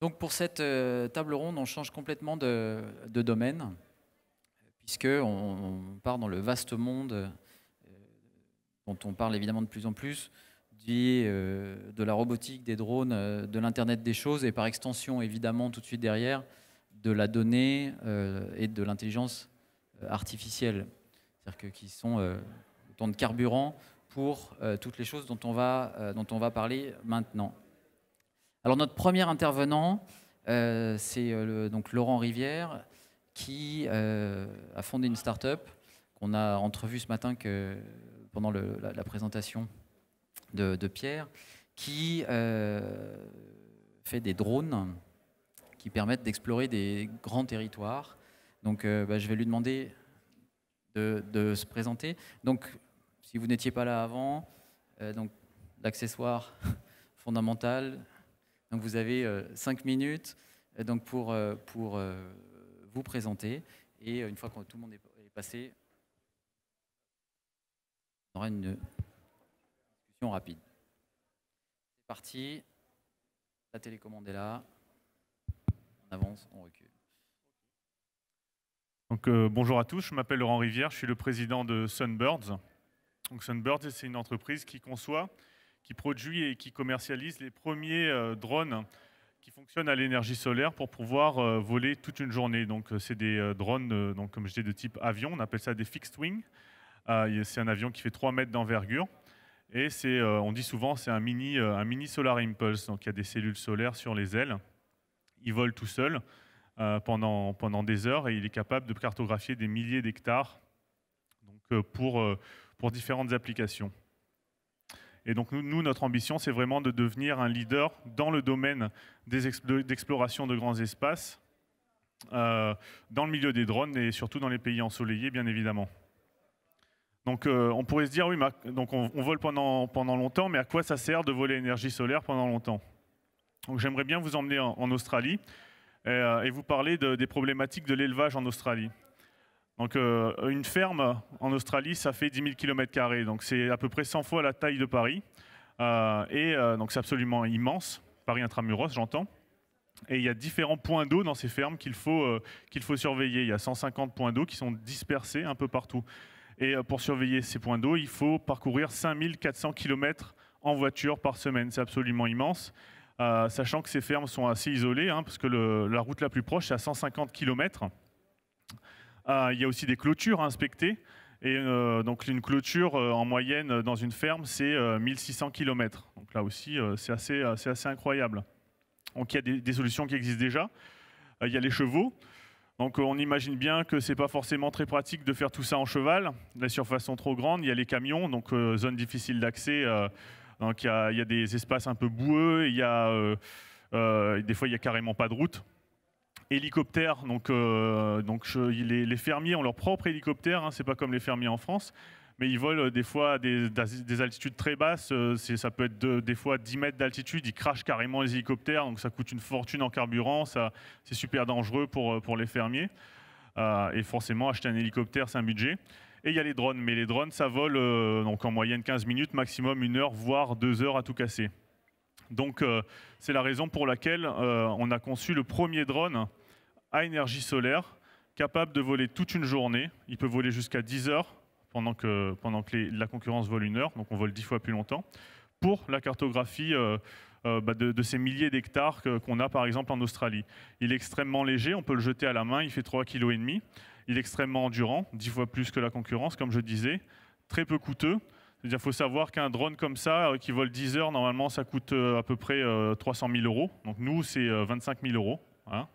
Donc pour cette euh, table ronde, on change complètement de, domaine, puisqu'on on part dans le vaste monde euh, dont on parle évidemment de plus en plus, euh, de la robotique, des drones, de l'Internet des choses, et par extension évidemment tout de suite derrière, de la donnée et de l'intelligence artificielle, c'est-à-dire qui sont autant de carburant pour toutes les choses dont on va, dont on va parler maintenant. Alors notre premier intervenant, euh, c'est euh, donc Laurent Rivière, qui euh, a fondé une start-up qu'on a entrevue ce matin que, pendant la, présentation de, Pierre, qui fait des drones qui permettent d'explorer des grands territoires. Donc bah, je vais lui demander de, de, se présenter. Donc si vous n'étiez pas là avant, donc l'accessoire fondamental, donc vous avez euh, cinq minutes euh, donc pour, euh, pour vous présenter. Et une fois que tout le monde est passé, on aura une discussion rapide. C'est parti. La télécommande est là. On avance, on recule. Donc, bonjour à tous, je m'appelle Laurent Rivière, je suis le président de Sunbirds. Donc, Sunbirds, c'est une entreprise qui conçoit qui produit et qui commercialise les premiers euh, drones qui fonctionnent à l'énergie solaire pour pouvoir euh, voler toute une journée. Donc, euh, c'est des drones, donc, comme je dis, de type avion. On appelle ça des fixed wing. c'est un avion qui fait 3 mètres d'envergure. Et c'est, on dit souvent, c'est un mini, un mini Solar Impulse. Donc, il y a des cellules solaires sur les ailes. Il vole tout seul pendant, pendant des heures et il est capable de cartographier des milliers d'hectares donc, pour, pour différentes applications. Et donc nous, notre ambition, c'est vraiment de devenir un leader dans le domaine d'exploration de grands espaces, euh, dans le milieu des drones et surtout dans les pays ensoleillés, bien évidemment. Donc euh, on pourrait se dire, oui, donc on, vole pendant, pendant longtemps, mais à quoi ça sert de voler énergie solaire pendant longtemps Donc j'aimerais bien vous emmener en, Australie euh, et, vous parler des problématiques de l'élevage en Australie. Donc euh, une ferme en Australie, ça fait 10 000 km, donc c'est à peu près 100 fois la taille de Paris. Euh, et euh, donc c'est absolument immense, Paris intramuros, j'entends. Et il y a différents points d'eau dans ces fermes qu'il faut, qu'il faut surveiller. Il y a 150 points d'eau qui sont dispersés un peu partout. Et pour surveiller ces points d'eau, il faut parcourir 5400 km en voiture par semaine. C'est absolument immense. sachant que ces fermes sont assez isolées, hein, parce que la route la plus proche, c'est à 150 km. Ah, il y a aussi des clôtures à inspecter. Et euh, donc une clôture euh, en moyenne euh, dans une ferme, c'est 1600 km. Donc là aussi, c'est assez, assez, incroyable. Donc il y a des, solutions qui existent déjà. il y a les chevaux. Donc on imagine bien que ce n'est pas forcément très pratique de faire tout ça en cheval. Les surfaces sont trop grandes. Il y a les camions, donc zone difficile d'accès. donc il y, a, des espaces un peu boueux. Il y a, des fois, il n'y a carrément pas de route hélicoptère. Donc, euh, donc les, fermiers ont leur propre hélicoptère, hein. c'est pas comme les fermiers en France, mais ils volent euh, des fois à des, altitudes très basses, euh, ça peut être des fois 10 mètres d'altitude, ils crachent carrément les hélicoptères, donc ça coûte une fortune en carburant, c'est super dangereux pour, pour les fermiers. et forcément, acheter un hélicoptère, c'est un budget. Et il y a les drones, mais les drones, ça vole donc en moyenne 15 minutes, maximum une heure, voire deux heures à tout casser. Donc c'est la raison pour laquelle on a conçu le premier drone à énergie solaire, capable de voler toute une journée. Il peut voler jusqu'à 10 heures pendant que, la concurrence vole une heure, donc on vole 10 fois plus longtemps, pour la cartographie euh, euh, bah, de, ces milliers d'hectares qu'on a par exemple en Australie. Il est extrêmement léger, on peut le jeter à la main, il fait 3,5 kg. Il est extrêmement endurant, 10 fois plus que la concurrence, comme je disais, très peu coûteux. Il faut savoir qu'un drone comme ça, euh, qui vole 10 heures, normalement, ça coûte à peu près 300 000 euros. Donc nous, c'est 25 000 euros. Hein.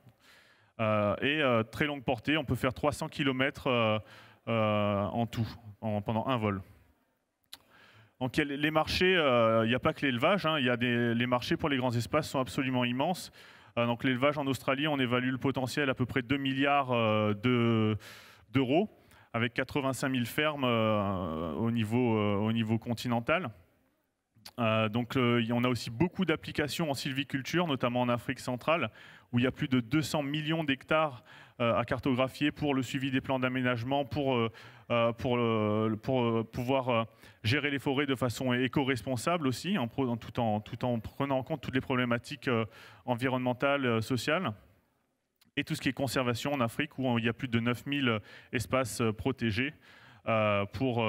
Euh, et euh, très longue portée, on peut faire 300 km euh, en tout, pendant un vol. les marchés, il n'y a pas que l'élevage, hein, les marchés pour les grands espaces sont absolument immenses. donc l'élevage en Australie, on évalue le potentiel à peu près 2 milliards d'euros, avec 85 000 fermes au, niveau, continental. Euh, donc, on euh, a aussi beaucoup d'applications en sylviculture, notamment en Afrique centrale, où il y a plus de 200 millions d'hectares euh, à cartographier pour le suivi des plans d'aménagement, pour, pour, pouvoir gérer les forêts de façon éco-responsable aussi, en, tout, en, tout en prenant en compte toutes les problématiques environnementales, sociales. Et tout ce qui est conservation en Afrique, où il y a plus de 9000 espaces protégés pour,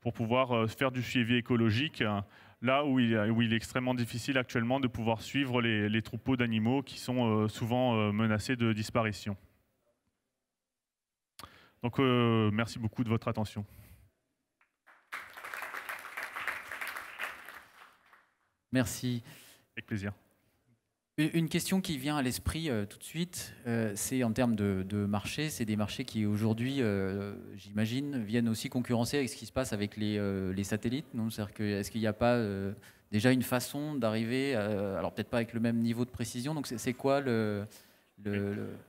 pour pouvoir faire du suivi écologique. Hein, là où il, est extrêmement difficile actuellement de pouvoir suivre les, troupeaux d'animaux qui sont euh, souvent euh, menacés de disparition. Donc euh, merci beaucoup de votre attention. Merci. Avec plaisir. Une question qui vient à l'esprit euh, tout de suite, euh, c'est en termes de, marché, c'est des marchés qui aujourd'hui, euh, j'imagine, viennent aussi concurrencer avec ce qui se passe avec les, satellites. cest que, est-ce qu'il n'y a pas déjà une façon d'arriver, alors peut-être pas avec le même niveau de précision, donc c'est quoi le,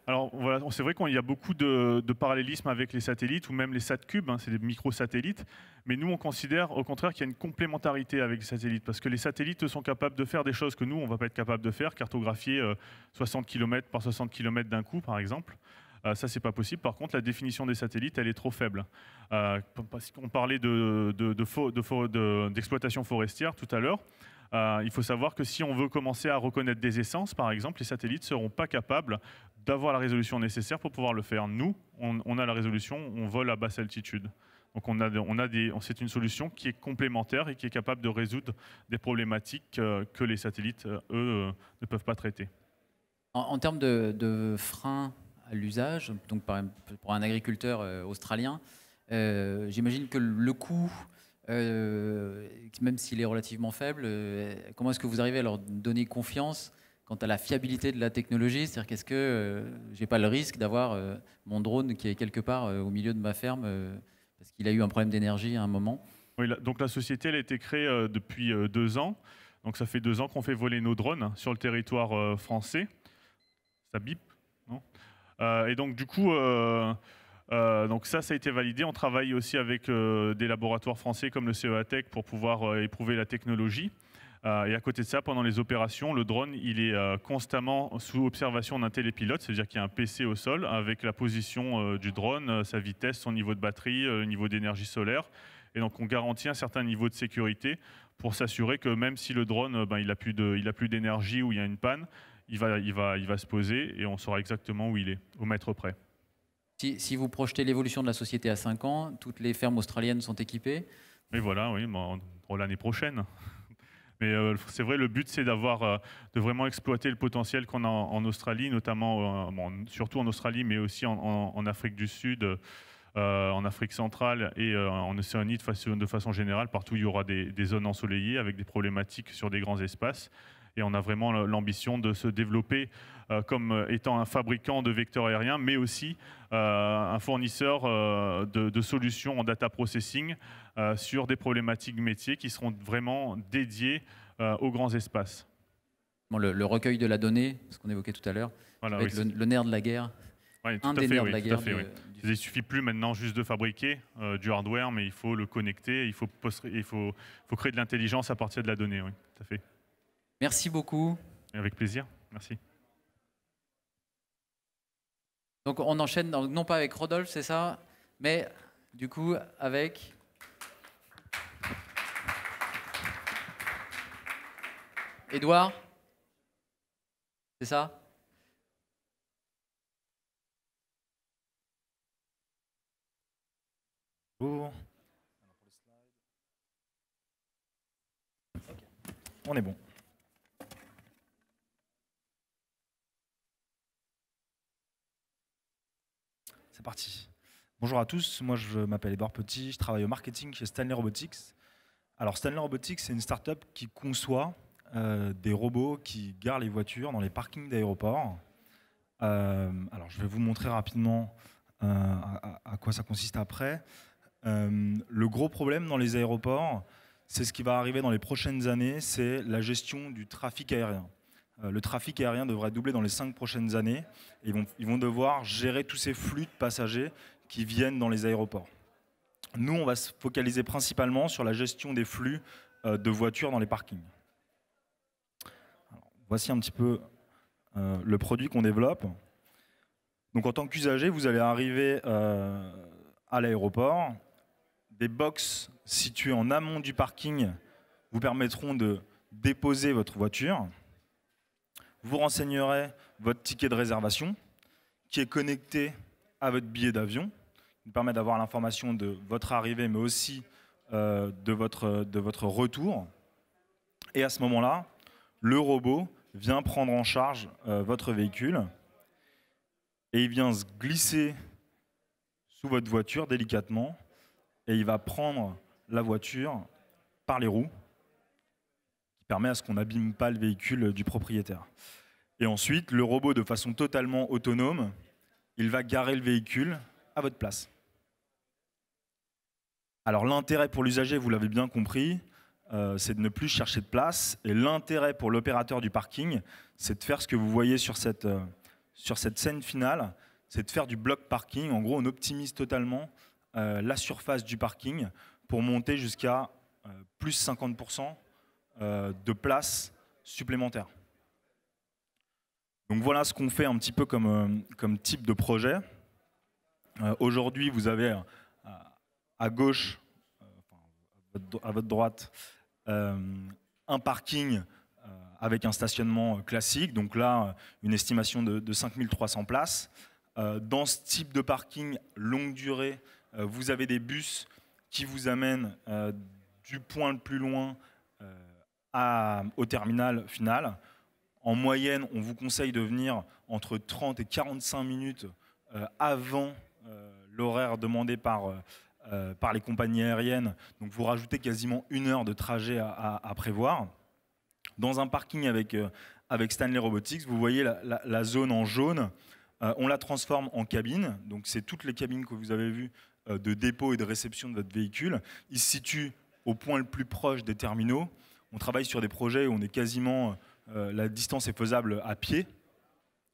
alors voilà, c'est vrai qu'il y a beaucoup de, de, parallélisme avec les satellites ou même les satcubes, cubes, hein, c'est des microsatellites. Mais nous, on considère au contraire qu'il y a une complémentarité avec les satellites parce que les satellites sont capables de faire des choses que nous, on ne va pas être capable de faire, cartographier 60 euh, km par 60 km d'un coup, par exemple. Euh, ça, c'est pas possible. Par contre, la définition des satellites, elle est trop faible. Euh, parce qu'on parlait d'exploitation de, forestière tout à l'heure. Euh, il faut savoir que si on veut commencer à reconnaître des essences, par exemple, les satellites ne seront pas capables d'avoir la résolution nécessaire pour pouvoir le faire. Nous, on, a la résolution, on vole à basse altitude. Donc on a, on a c'est une solution qui est complémentaire et qui est capable de résoudre des problématiques euh, que les satellites, euh, eux, ne peuvent pas traiter. En, termes de, de freins à l'usage, donc pour un agriculteur australien, j'imagine que le coût euh, même s'il est relativement faible, euh, comment est-ce que vous arrivez à leur donner confiance quant à la fiabilité de la technologie C'est-à-dire qu'est-ce que je euh, j'ai pas le risque d'avoir mon drone qui est quelque part au milieu de ma ferme parce qu'il a eu un problème d'énergie à un moment Oui, la, donc la société elle a été créée depuis deux ans. Donc ça fait deux ans qu'on fait voler nos drones hein, sur le territoire français. Ça bip, non Et donc du coup euh, donc ça, ça a été validé. On travaille aussi avec euh, des laboratoires français comme le CEA Tech pour pouvoir euh, éprouver la technologie. et à côté de ça, pendant les opérations, le drone, il est constamment sous observation d'un télépilote, c'est-à-dire qu'il y a un PC au sol avec la position du drone, sa vitesse, son niveau de batterie, le niveau d'énergie solaire. Et donc on garantit un certain niveau de sécurité pour s'assurer que même si le drone, ben, il a plus d'énergie ou il y a une panne, il va se poser et on saura exactement où il est, au mètre près. Si, vous projetez l'évolution de la société à 5 ans, toutes les fermes australiennes sont équipées. Mais voilà, oui, pour l'année prochaine. Mais euh, c'est vrai, le but, c'est d'avoir, euh, de vraiment exploiter le potentiel qu'on a en, Australie, notamment, euh, surtout en Australie, mais aussi en, Afrique du Sud, en Afrique centrale et en Océanie de façon, de façon, générale. Partout, il y aura des, zones ensoleillées avec des problématiques sur des grands espaces. Et on a vraiment l'ambition de se développer euh, comme euh, étant un fabricant de vecteurs aériens, mais aussi euh, un fournisseur de, solutions en data processing sur des problématiques métiers qui seront vraiment dédiées aux grands espaces. le, recueil de la donnée, ce qu'on évoquait tout à l'heure, avec le, nerf de la guerre. un des nerfs oui, de la guerre. Fait, Il ne suffit plus maintenant juste de fabriquer du hardware, mais il faut le connecter, il faut, il faut, faut créer de l'intelligence à partir de la donnée. Oui, fait. Merci beaucoup. Avec plaisir, merci. Donc on enchaîne, non pas avec Rodolphe, c'est ça, mais du coup avec... Edouard C'est ça Bonjour. On est bon. C'est parti. Bonjour à tous, moi je m'appelle Edouard Petit, je travaille au marketing chez Stanley Robotics. Alors Stanley Robotics, c'est une start-up qui conçoit euh, des robots qui garent les voitures dans les parkings d'aéroports. Euh, alors je vais vous montrer rapidement euh, à, quoi ça consiste après. le gros problème dans les aéroports, c'est ce qui va arriver dans les prochaines années, c'est la gestion du trafic aérien. Euh, le trafic aérien devrait doubler dans les cinq prochaines années. Et ils, vont, devoir gérer tous ces flux de passagers qui viennent dans les aéroports. Nous, on va se focaliser principalement sur la gestion des flux euh, de voitures dans les parkings. voici un petit peu euh, le produit qu'on développe. Donc en tant qu'usager, vous allez arriver à l'aéroport. Des boxes situées en amont du parking vous permettront de déposer votre voiture vous renseignerez votre ticket de réservation qui est connecté à votre billet d'avion, Il permet d'avoir l'information de votre arrivée, mais aussi euh, de, votre, de votre retour. Et à ce moment-là, le robot vient prendre en charge euh, votre véhicule et il vient se glisser sous votre voiture délicatement et il va prendre la voiture par les roues permet à ce qu'on n'abîme pas le véhicule du propriétaire. Et ensuite, le robot, de façon totalement autonome, il va garer le véhicule à votre place. Alors l'intérêt pour l'usager, vous l'avez bien compris, euh, c'est de ne plus chercher de place. Et l'intérêt pour l'opérateur du parking, c'est de faire ce que vous voyez sur cette, euh, sur cette scène finale, c'est de faire du bloc parking. En gros, on optimise totalement euh, la surface du parking pour monter jusqu'à plus 50% euh, de places supplémentaires. Donc voilà ce qu'on fait un petit peu comme, euh, comme type de projet. Euh, aujourd'hui, vous avez à gauche, à votre droite, un parking avec un stationnement classique. Donc là, une estimation de, de 5300 places. dans ce type de parking longue durée, vous avez des bus qui vous amènent du point le plus loin au terminal final. En moyenne, on vous conseille de venir entre 30 et 45 minutes euh, avant euh, l'horaire demandé par, euh, par les compagnies aériennes. Donc vous rajoutez quasiment une heure de trajet à, prévoir. Dans un parking avec, avec Stanley Robotics, vous voyez la, la zone en jaune. on la transforme en cabine. Donc c'est toutes les cabines que vous avez vues de dépôt et de réception de votre véhicule. Il se situe au point le plus proche des terminaux on travaille sur des projets où on est quasiment, euh, la distance est faisable à pied.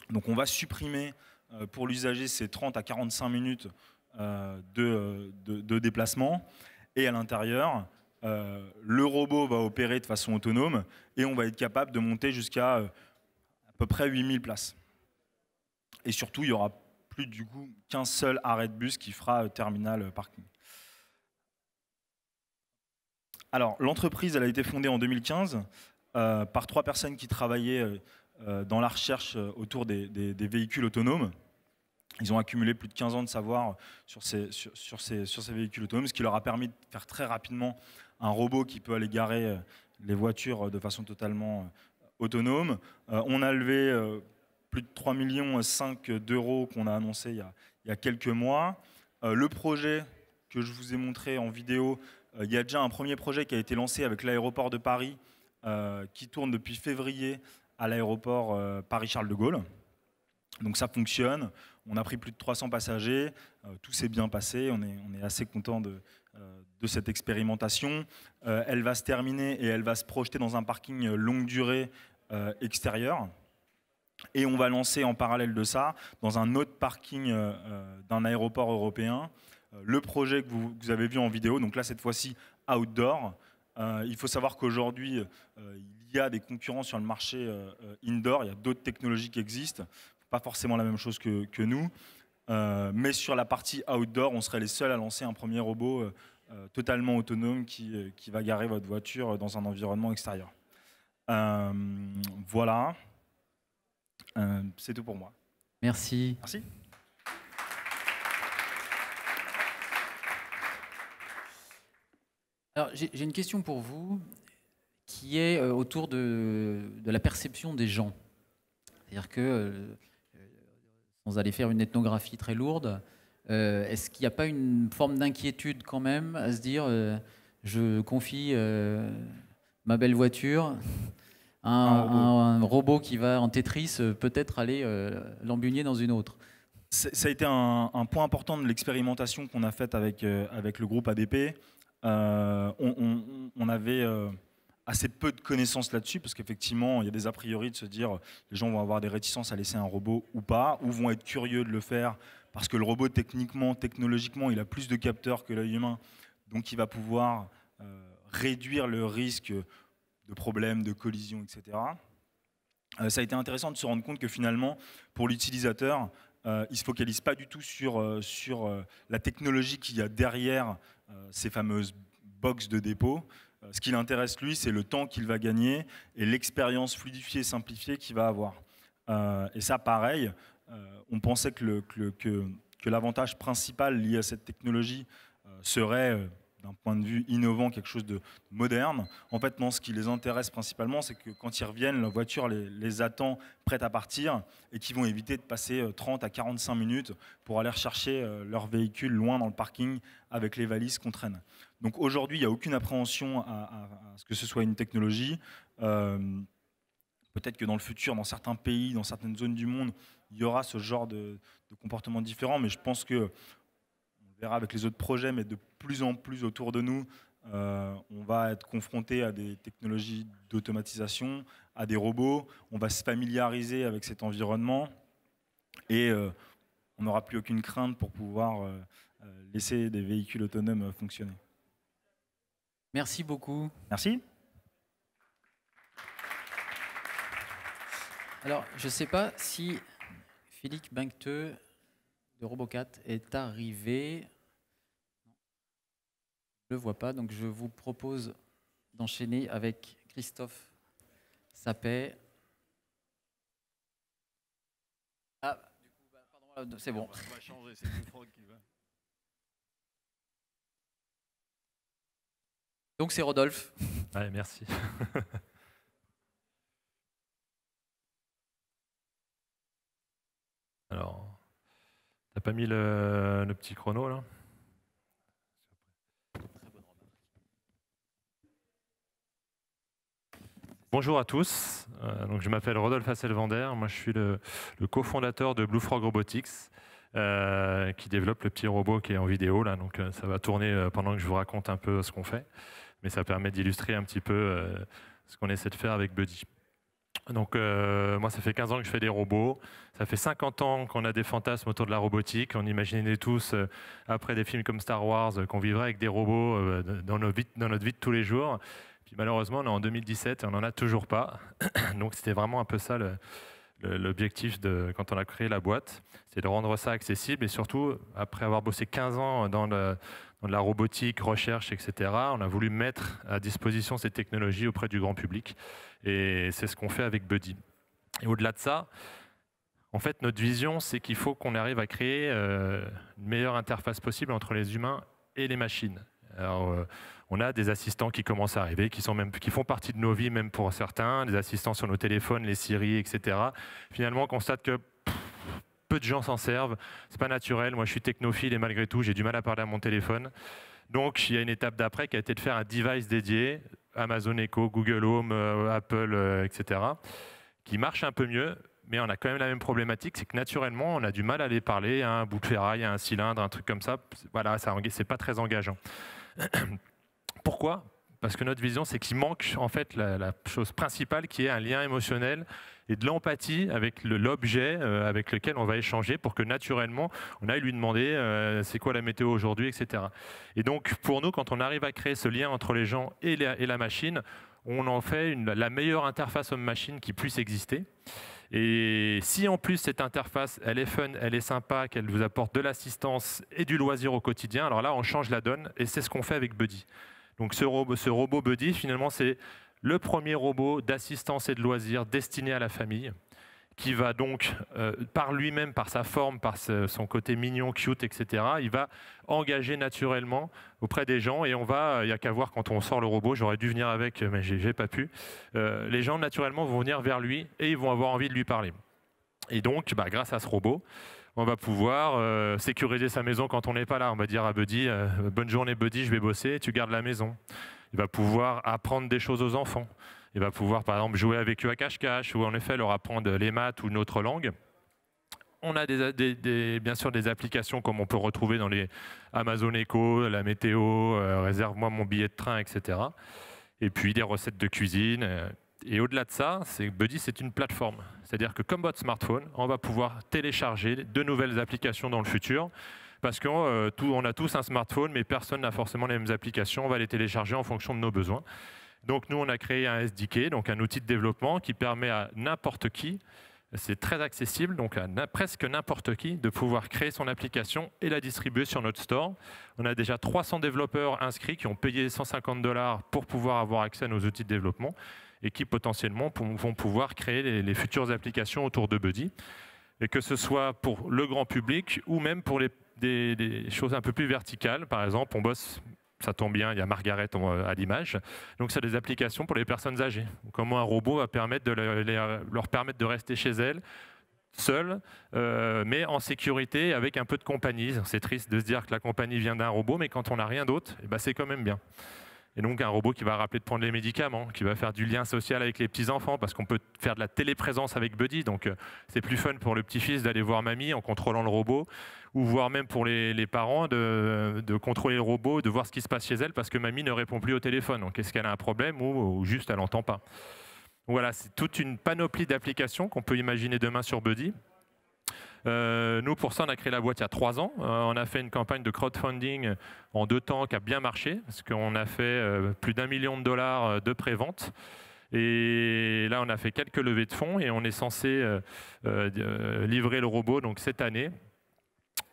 Donc on va supprimer euh, pour l'usager ces 30 à 45 minutes euh, de, déplacement. Et à l'intérieur, le robot va opérer de façon autonome et on va être capable de monter jusqu'à à peu près 8000 places. Et surtout, il y aura plus du coup qu'un seul arrêt de bus qui fera terminal parking. Alors, l'entreprise, elle a été fondée en 2015 euh, par trois personnes qui travaillaient euh, euh, dans la recherche autour des, véhicules autonomes. Ils ont accumulé plus de 15 ans de savoir sur ces, véhicules autonomes, ce qui leur a permis de faire très rapidement un robot qui peut aller garer les voitures de façon totalement autonome. on a levé plus de 3,5 millions d'euros qu'on a annoncé il y a quelques mois. le projet que je vous ai montré en vidéo euh, il y a déjà un premier projet qui a été lancé avec l'aéroport de Paris, euh, qui tourne depuis février à l'aéroport euh, Paris-Charles de Gaulle. Donc ça fonctionne, on a pris plus de 300 passagers, tout s'est bien passé, on est, assez content de, cette expérimentation. elle va se terminer et elle va se projeter dans un parking longue durée extérieur. Et on va lancer en parallèle de ça, dans un autre parking d'un aéroport européen, euh, le projet que vous, avez vu en vidéo, donc là cette fois-ci outdoor. Euh, il faut savoir qu'aujourd'hui, euh, il y a des concurrents sur le marché indoor, il y a d'autres technologies qui existent, pas forcément la même chose que, nous, mais sur la partie outdoor, on serait les seuls à lancer un premier robot totalement autonome qui, qui, va garer votre voiture dans un environnement extérieur. voilà, c'est tout pour moi. Merci. Merci. Alors, j'ai une question pour vous qui est euh, autour de, la perception des gens. C'est-à-dire que, euh, euh, sans aller faire une ethnographie très lourde, est-ce qu'il n'y a pas une forme d'inquiétude quand même à se dire je confie ma belle voiture à un, robot qui va en Tetris peut-être aller l'embugner dans une autre ça a été un, un point important de l'expérimentation qu'on a faite avec, avec le groupe ADP euh, on, avait euh, assez peu de connaissances là-dessus, parce qu'effectivement, il y a des a priori de se dire les gens vont avoir des réticences à laisser un robot ou pas, ou vont être curieux de le faire, parce que le robot, techniquement, technologiquement, il a plus de capteurs que l'œil humain, donc il va pouvoir euh, réduire le risque de problèmes, de collisions, etc. ça a été intéressant de se rendre compte que finalement, pour l'utilisateur, il se focalise pas du tout sur, sur la technologie qu'il y a derrière euh, ces fameuses boxes de dépôt. Euh, ce qui l'intéresse, lui, c'est le temps qu'il va gagner et l'expérience fluidifiée, et simplifiée qu'il va avoir. Euh, et ça, pareil, on pensait que, l'avantage que, que principal lié à cette technologie serait d'un point de vue innovant, quelque chose de moderne. En fait, non, ce qui les intéresse principalement, c'est que quand ils reviennent, la voiture les, attend prête à partir et qu'ils vont éviter de passer 30 euh, à 45 minutes pour aller chercher euh, leur véhicule loin dans le parking avec les valises qu'on traîne. Donc aujourd'hui, il n'y a aucune appréhension à, ce que ce soit une technologie. Euh, peut-être que dans le futur, dans certains pays, dans certaines zones du monde, il y aura ce genre de, de comportement différent, mais je pense que avec les autres projets, mais de plus en plus autour de nous, euh, on va être confronté à des technologies d'automatisation, à des robots, on va se familiariser avec cet environnement et euh, on n'aura plus aucune crainte pour pouvoir euh, laisser des véhicules autonomes fonctionner. Merci beaucoup. Merci. Alors, je ne sais pas si Philippe Bencteux de Robocat est arrivé. Je ne le vois pas, donc je vous propose d'enchaîner avec Christophe Sapet. Ah, bah, c'est bon. c'est qui Donc c'est Rodolphe. Allez, merci. Alors, t'as pas mis le, le petit chrono là Bonjour à tous, euh, donc je m'appelle Rodolphe Asselvander, moi je suis le, cofondateur de Blue Frog Robotics euh, qui développe le petit robot qui est en vidéo là, donc euh, ça va tourner pendant que je vous raconte un peu ce qu'on fait, mais ça permet d'illustrer un petit peu ce qu'on essaie de faire avec Buddy. Donc moi ça fait 15 ans que je fais des robots, ça fait 50 ans qu'on a des fantasmes autour de la robotique, on imaginait tous après des films comme Star Wars qu'on vivrait avec des robots dans, dans notre vie de tous les jours, malheureusement, on est en 2017 et on n'en a toujours pas. Donc c'était vraiment un peu ça l'objectif de quand on a créé la boîte, c'est de rendre ça accessible et surtout, après avoir bossé 15 ans dans, la robotique, recherche, etc., on a voulu mettre à disposition ces technologies auprès du grand public. Et c'est ce qu'on fait avec Buddy. Et au-delà de ça, en fait, notre vision, c'est qu'il faut qu'on arrive à créer euh, une meilleure interface possible entre les humains et les machines. Alors, euh, on a des assistants qui commencent à arriver, qui, sont même, qui font partie de nos vies, même pour certains, des assistants sur nos téléphones, les Siri, etc. Finalement, on constate que peu de gens s'en servent, c'est pas naturel. Moi, je suis technophile et malgré tout, j'ai du mal à parler à mon téléphone. Donc, il y a une étape d'après qui a été de faire un device dédié, Amazon Echo, Google Home, euh, Apple, euh, etc., qui marche un peu mieux, mais on a quand même la même problématique, c'est que naturellement, on a du mal à aller parler un bout de ferraille, à un cylindre, un truc comme ça. Voilà, ça c'est pas très engageant. Pourquoi Parce que notre vision, c'est qu'il manque en fait la, chose principale qui est un lien émotionnel et de l'empathie avec l'objet euh, avec lequel on va échanger pour que naturellement, on aille lui demander euh, c'est quoi la météo aujourd'hui, etc. Et donc, pour nous, quand on arrive à créer ce lien entre les gens et la, machine, on en fait la meilleure interface homme-machine qui puisse exister. Et si en plus cette interface, elle est fun, elle est sympa, qu'elle vous apporte de l'assistance et du loisir au quotidien, alors là, on change la donne et c'est ce qu'on fait avec Buddy. Donc ce robot, ce robot Buddy, finalement, c'est le premier robot d'assistance et de loisirs destiné à la famille, qui va donc, euh, par lui-même, par sa forme, par son côté mignon, cute, etc., il va engager naturellement auprès des gens. Et on va, euh, il n'y a qu'à voir quand on sort le robot, j'aurais dû venir avec, euh, mais j'ai pas pu. les gens, naturellement, vont venir vers lui et ils vont avoir envie de lui parler. Et donc, bah, grâce à ce robot, on va pouvoir euh, sécuriser sa maison quand on n'est pas là. On va dire à Buddy, euh, bonne journée Buddy, je vais bosser, tu gardes la maison. Il va pouvoir apprendre des choses aux enfants. Il va pouvoir, par exemple, jouer avec eux à cache-cache ou en effet leur apprendre les maths ou une autre langue. On a bien sûr des applications comme on peut retrouver dans les Amazon Echo, la météo, euh, réserve-moi mon billet de train, etc. Et puis des recettes de cuisine, et au-delà de ça, Buddy, c'est une plateforme. C'est-à-dire que comme votre smartphone, on va pouvoir télécharger de nouvelles applications dans le futur. Parce qu'on euh, a tous un smartphone, mais personne n'a forcément les mêmes applications. On va les télécharger en fonction de nos besoins. Donc nous, on a créé un SDK, donc un outil de développement qui permet à n'importe qui, c'est très accessible, donc à presque n'importe qui, de pouvoir créer son application et la distribuer sur notre store. On a déjà 300 développeurs inscrits qui ont payé 150 dollars pour pouvoir avoir accès à nos outils de développement et qui potentiellement vont pouvoir créer les, futures applications autour de Buddy. Et que ce soit pour le grand public ou même pour des, choses un peu plus verticales. Par exemple, on bosse ça tombe bien, il y a Margaret euh, à l'image. Donc, c'est des applications pour les personnes âgées. Comment un robot va permettre de leur permettre de rester chez elles, seules, euh, mais en sécurité, avec un peu de compagnie. C'est triste de se dire que la compagnie vient d'un robot, mais quand on n'a rien d'autre, eh ben, c'est quand même bien. Et donc un robot qui va rappeler de prendre les médicaments, qui va faire du lien social avec les petits-enfants, parce qu'on peut faire de la téléprésence avec Buddy, donc euh, c'est plus fun pour le petit-fils d'aller voir mamie en contrôlant le robot, ou voire même pour les, parents de, contrôler le robot, de voir ce qui se passe chez elle, parce que mamie ne répond plus au téléphone. Donc est-ce qu'elle a un problème ou, ou juste elle n'entend pas Voilà, c'est toute une panoplie d'applications qu'on peut imaginer demain sur Buddy. Euh, nous, pour ça, on a créé la boîte il y a trois ans. Euh, on a fait une campagne de crowdfunding en deux temps qui a bien marché, parce qu'on a fait euh, plus d'un million de dollars de prévente. Et là, on a fait quelques levées de fonds et on est censé livrer le robot donc, cette année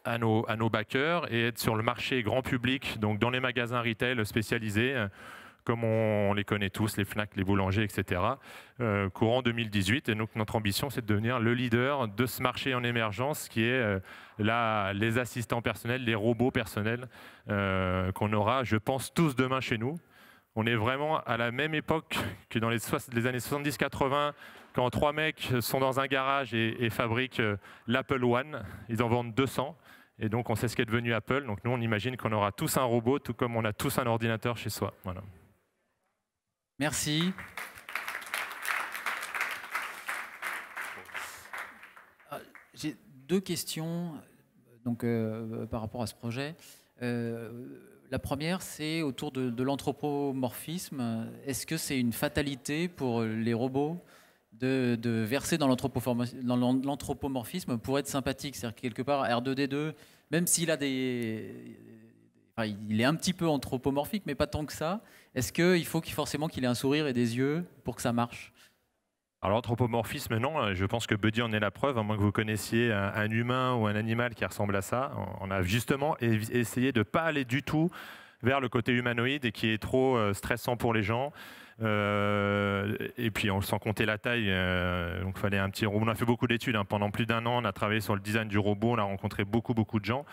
à nos, à nos backers et être sur le marché grand public, donc dans les magasins retail spécialisés comme on, les connaît tous, les FNAC, les boulangers, etc., euh, courant 2018. Et donc notre ambition, c'est de devenir le leader de ce marché en émergence qui est euh, là les assistants personnels, les robots personnels euh, qu'on aura, je pense, tous demain chez nous. On est vraiment à la même époque que dans les, années 70-80, quand trois mecs sont dans un garage et, fabriquent l'Apple One, ils en vendent 200. Et donc, on sait ce qu'est devenu Apple. Donc, nous, on imagine qu'on aura tous un robot, tout comme on a tous un ordinateur chez soi. Voilà. Merci. Euh, j'ai deux questions euh, donc, euh, par rapport à ce projet. la première, c'est autour de, l'anthropomorphisme. Est-ce que c'est une fatalité pour les robots de, verser dans l'anthropomorphisme pour être sympathique C'est-à-dire quelque part, R2D2, même s'il a des. il est un petit peu anthropomorphique, mais pas tant que ça. Est-ce qu'il faut forcément qu'il ait un sourire et des yeux pour que ça marche alors anthropomorphisme, non. Euh, je pense que Buddy en est la preuve, à moins que vous connaissiez un, humain ou un animal qui ressemble à ça. On a justement essayé de ne pas aller du tout vers le côté humanoïde et qui est trop euh, stressant pour les gens. Euh, et puis, on, sans compter la taille, donc fallait un petit On a fait beaucoup d'études. Hein. Pendant plus d'un an, on a travaillé sur le design du robot. On a rencontré beaucoup, beaucoup de gens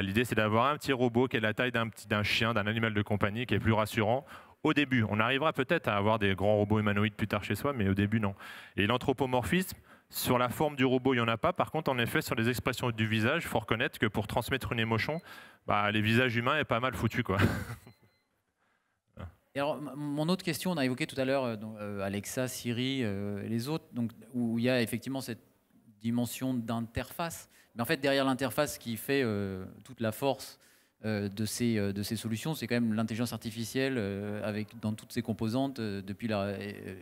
l'idée, c'est d'avoir un petit robot qui a la taille d'un chien, d'un animal de compagnie, qui est plus rassurant, au début. On arrivera peut-être à avoir des grands robots humanoïdes plus tard chez soi, mais au début, non. Et l'anthropomorphisme, sur la forme du robot, il n'y en a pas. Par contre, en effet, sur les expressions du visage, il faut reconnaître que pour transmettre une émotion, bah, les visages humains est pas mal foutus. Quoi. mon autre question, on a évoqué tout à l'heure euh, euh, Alexa, Siri, euh, et les autres, donc, où il y a effectivement cette dimension d'interface. Mais en fait, derrière l'interface qui fait euh, toute la force euh, de ces, euh, de ces solutions, c'est quand même l'intelligence artificielle avec, dans toutes ses composantes, depuis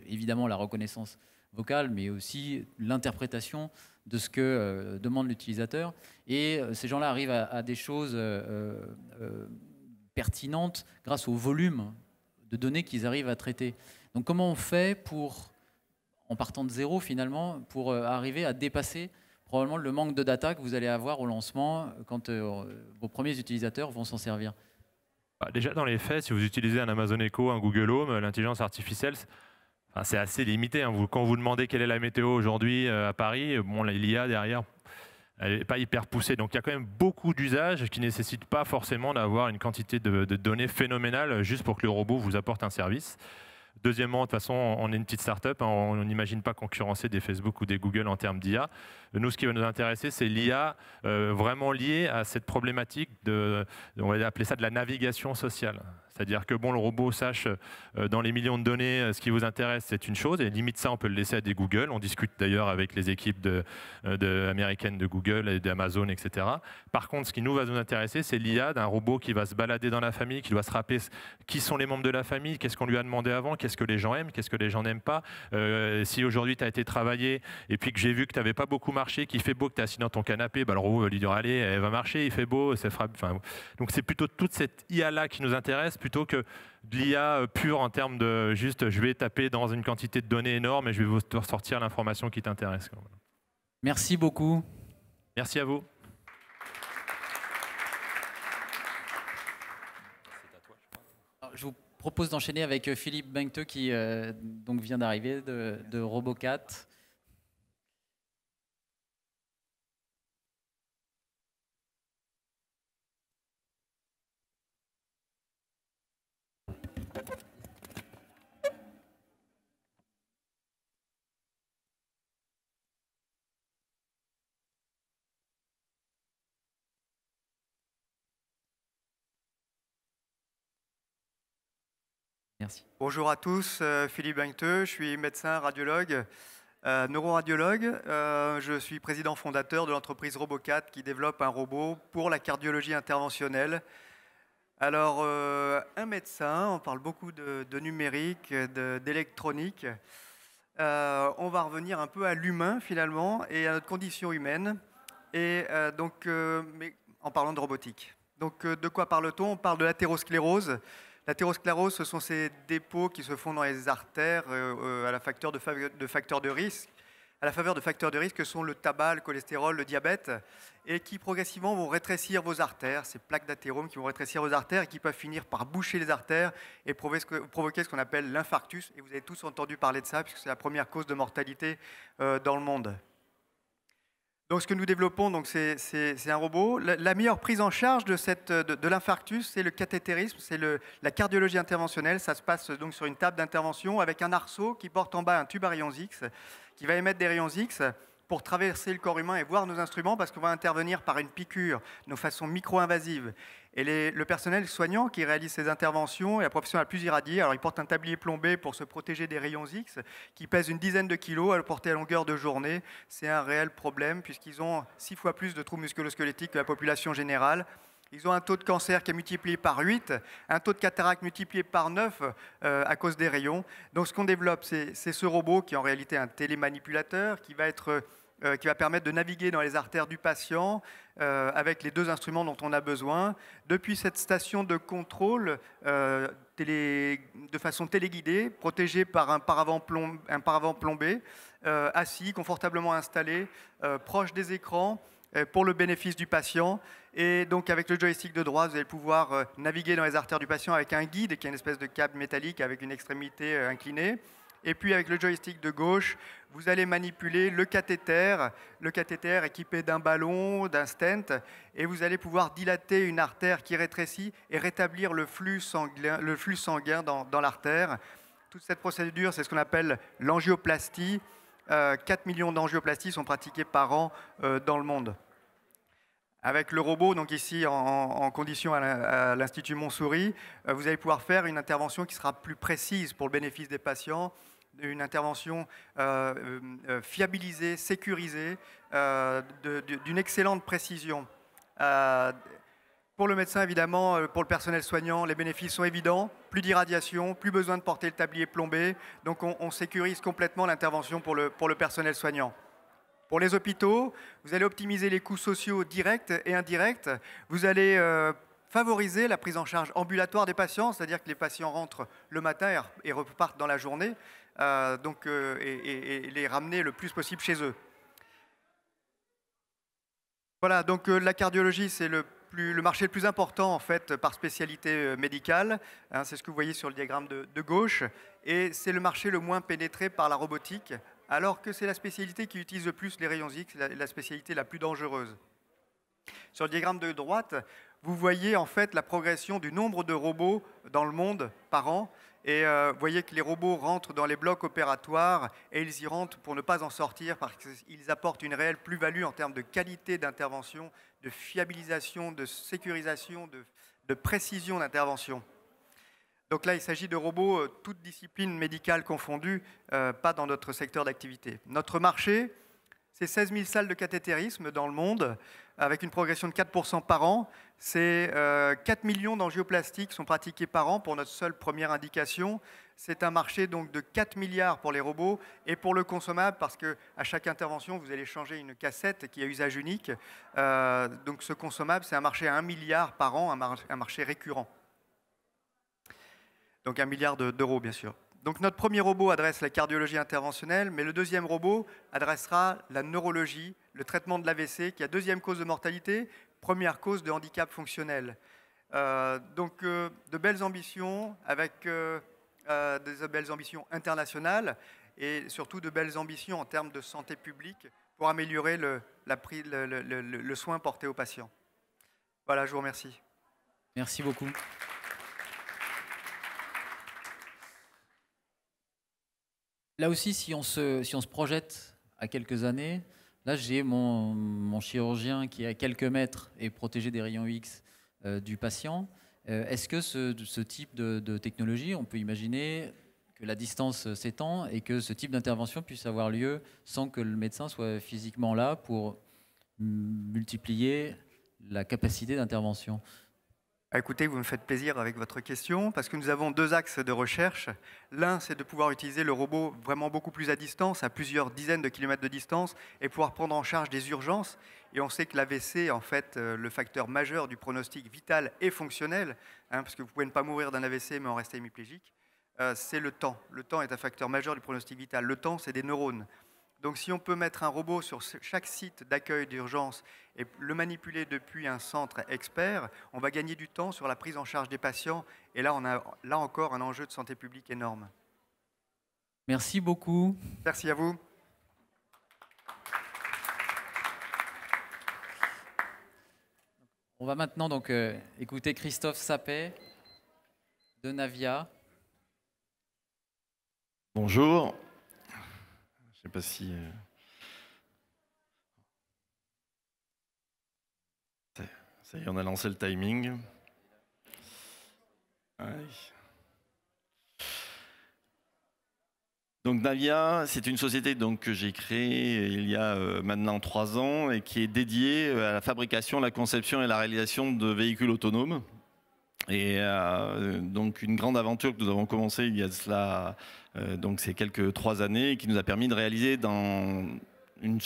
évidemment la reconnaissance vocale, mais aussi l'interprétation de ce que demande l'utilisateur. Et ces gens-là arrivent à, des choses pertinentes grâce au volume de données qu'ils arrivent à traiter. Donc comment on fait pour, en partant de zéro finalement, pour arriver à dépasser probablement le manque de data que vous allez avoir au lancement quand euh, vos premiers utilisateurs vont s'en servir bah, Déjà, dans les faits, si vous utilisez un Amazon Echo, un Google Home, euh, l'intelligence artificielle, c'est assez limité. Hein. Vous, quand vous demandez quelle est la météo aujourd'hui euh, à Paris, bon, l'IA derrière, elle n'est pas hyper poussée. Donc il y a quand même beaucoup d'usages qui ne nécessitent pas forcément d'avoir une quantité de, de données phénoménale juste pour que le robot vous apporte un service. Deuxièmement, de toute façon, on est une petite start-up, hein, on n'imagine pas concurrencer des Facebook ou des Google en termes d'IA. Nous, ce qui va nous intéresser, c'est l'IA euh, vraiment liée à cette problématique de, on va appeler ça de la navigation sociale. C'est-à-dire que bon, le robot sache euh, dans les millions de données euh, ce qui vous intéresse, c'est une chose, et limite ça, on peut le laisser à des Google. On discute d'ailleurs avec les équipes de, euh, américaines de Google et d'Amazon, etc. Par contre, ce qui nous va nous intéresser, c'est l'IA d'un robot qui va se balader dans la famille, qui doit se rappeler qui sont les membres de la famille, qu'est-ce qu'on lui a demandé avant, qu'est-ce que les gens aiment, qu'est-ce que les gens n'aiment pas. si aujourd'hui tu as été travailler et puis que j'ai vu que tu n'avais pas beaucoup marché, qu'il fait beau, que tu es assis dans ton canapé, bah, le robot va lui dire allez, elle va marcher, il fait beau, ça fera. » donc c'est plutôt toute cette IA-là qui nous intéresse, plutôt que de l'IA euh, pure en termes de juste je vais taper dans une quantité de données énorme et je vais vous ressortir l'information qui t'intéresse. Merci beaucoup. Merci à vous. Je vous propose d'enchaîner avec euh, Philippe Bengteux qui euh, donc vient d'arriver de Robocat. Merci. Bonjour à tous, euh, Philippe Bengteux, je suis médecin radiologue, euh, neuroradiologue. Euh, je suis président fondateur de l'entreprise Robocat qui développe un robot pour la cardiologie interventionnelle alors, euh, un médecin, on parle beaucoup de, numérique, d'électronique. Euh, on va revenir un peu à l'humain finalement et à notre condition humaine. Et euh, donc, mais en parlant de robotique. Donc, de quoi parle-t-on On parle de l'athérosclérose. L'athérosclérose, ce sont ces dépôts qui se font dans les artères à la facteur de, de risque à la faveur de facteurs de risque que sont le tabac, le cholestérol, le diabète, et qui progressivement vont rétrécir vos artères, ces plaques d'athérome qui vont rétrécir vos artères et qui peuvent finir par boucher les artères et provoquer ce qu'on appelle l'infarctus. Et vous avez tous entendu parler de ça, puisque c'est la première cause de mortalité euh, dans le monde. Donc, ce que nous développons, donc, c'est, un robot. La, meilleure prise en charge de, de, l'infarctus, c'est le cathétérisme, c'est la cardiologie interventionnelle. Ça se passe donc sur une table d'intervention avec un arceau qui porte en bas un tube à rayons X qui va émettre des rayons X pour traverser le corps humain et voir nos instruments parce qu'on va intervenir par une piqûre, nos façons micro-invasives. Et le personnel soignant qui réalise ces interventions et la profession la plus irradiée. Alors, il porte un tablier plombé pour se protéger des rayons X, qui pèse une dizaine de kilos à le porter à longueur de journée. C'est un réel problème, puisqu'ils ont six fois plus de troubles musculo que la population générale. Ils ont un taux de cancer qui est multiplié par 8, un taux de cataracte multiplié par 9 euh, à cause des rayons. Donc ce qu'on développe, c'est ce robot qui est en réalité un télémanipulateur qui va, euh, permettre de naviguer dans les artères du patient euh, avec les deux instruments dont on a besoin. Depuis cette station de contrôle, de façon téléguidée, protégée par un paravent plombé, assis, confortablement installé, proche des écrans, pour le bénéfice du patient. Et donc avec le joystick de droite, vous allez pouvoir euh, naviguer dans les artères du patient avec un guide qui est une espèce de câble métallique avec une extrémité euh, inclinée. Et puis avec le joystick de gauche, vous allez manipuler le cathéter, le cathéter équipé d'un ballon, d'un stent, et vous allez pouvoir dilater une artère qui rétrécit et rétablir le flux sanguin, dans, l'artère. Toute cette procédure, c'est ce qu'on appelle l'angioplastie. 4 euh, millions d'angioplasties sont pratiquées par an dans le monde. Avec le robot, donc ici en, condition à l'Institut Montsouris, euh, vous allez pouvoir faire une intervention qui sera plus précise pour le bénéfice des patients, une intervention euh, euh, fiabilisée, sécurisée, d'une excellente précision. pour le médecin, évidemment, pour le personnel soignant, les bénéfices sont évidents. Plus d'irradiation, plus besoin de porter le tablier plombé. Donc on, sécurise complètement l'intervention pour le personnel soignant. Pour les hôpitaux, vous allez optimiser les coûts sociaux directs et indirects. Vous allez euh, favoriser la prise en charge ambulatoire des patients, c'est-à-dire que les patients rentrent le matin et repartent dans la journée, euh, donc, euh, et, les ramener le plus possible chez eux. Voilà, donc la cardiologie, c'est le, marché le plus important en fait par spécialité médicale. Hein, c'est ce que vous voyez sur le diagramme de, de gauche, et c'est le marché le moins pénétré par la robotique, alors que c'est la spécialité qui utilise le plus les rayons X, la, spécialité la plus dangereuse. Sur le diagramme de droite, vous voyez en fait la progression du nombre de robots dans le monde par an. Et euh, vous voyez que les robots rentrent dans les blocs opératoires et ils y rentrent pour ne pas en sortir parce qu'ils apportent une réelle plus-value en termes de qualité d'intervention, de fiabilisation, de sécurisation, de précision d'intervention. Donc là, il s'agit de robots, euh, toutes disciplines médicales confondues, euh, pas dans notre secteur d'activité. Notre marché, c'est 16 000 salles de cathétérisme dans le monde, avec une progression de 4% par an. C'est 4 euh, millions d'angioplastiques sont pratiqués par an pour notre seule première indication. C'est un marché donc de 4 milliards pour les robots et pour le consommable, parce que chaque intervention, vous allez changer une cassette qui a usage unique. donc ce consommable, c'est un marché à 1 milliard par an, un marché récurrent donc un milliard d'euros, bien sûr. Donc notre premier robot adresse la cardiologie interventionnelle, mais le deuxième robot adressera la neurologie, le traitement de l'AVC, qui est la deuxième cause de mortalité, première cause de handicap fonctionnel. Euh, donc euh, de belles ambitions, avec euh, des belles ambitions internationales, et surtout de belles ambitions en termes de santé publique pour améliorer le soin porté aux patients. Voilà, je vous remercie. Merci beaucoup. là aussi, si on se, si on se projette à quelques années, là j'ai mon, chirurgien qui est à quelques mètres et protégé des rayons X euh, du patient. Euh, est-ce que ce, type de, de, technologie, on peut imaginer que la distance s'étend et que ce type d'intervention puisse avoir lieu sans que le médecin soit physiquement là pour multiplier la capacité d'intervention ah, écoutez, vous me faites plaisir avec votre question, parce que nous avons deux axes de recherche. L'un, c'est de pouvoir utiliser le robot vraiment beaucoup plus à distance, à plusieurs dizaines de kilomètres de distance, et pouvoir prendre en charge des urgences. Et on sait que l'AVC, en fait, euh, le facteur majeur du pronostic vital et fonctionnel, hein, parce que vous pouvez ne pas mourir d'un AVC mais en rester hémiplégique, euh, c'est le temps. Le temps est un facteur majeur du pronostic vital. Le temps, c'est des neurones. Donc si on peut mettre un robot sur chaque site d'accueil d'urgence et le manipuler depuis un centre expert, on va gagner du temps sur la prise en charge des patients. Et là, on a là encore un enjeu de santé publique énorme. Merci beaucoup. Merci à vous. On va maintenant donc euh, écouter Christophe Sapet de Navia. Bonjour, je sais pas si. Euh, Ça y est, on a lancé le timing. Donc Navia, c'est une société donc, que j'ai créée euh, il y a euh, maintenant trois ans et qui est dédiée à la fabrication, la conception et la réalisation de véhicules autonomes. Et euh, donc une grande aventure que nous avons commencée il y a cela, euh, donc ces quelques trois années, qui nous a permis de réaliser dans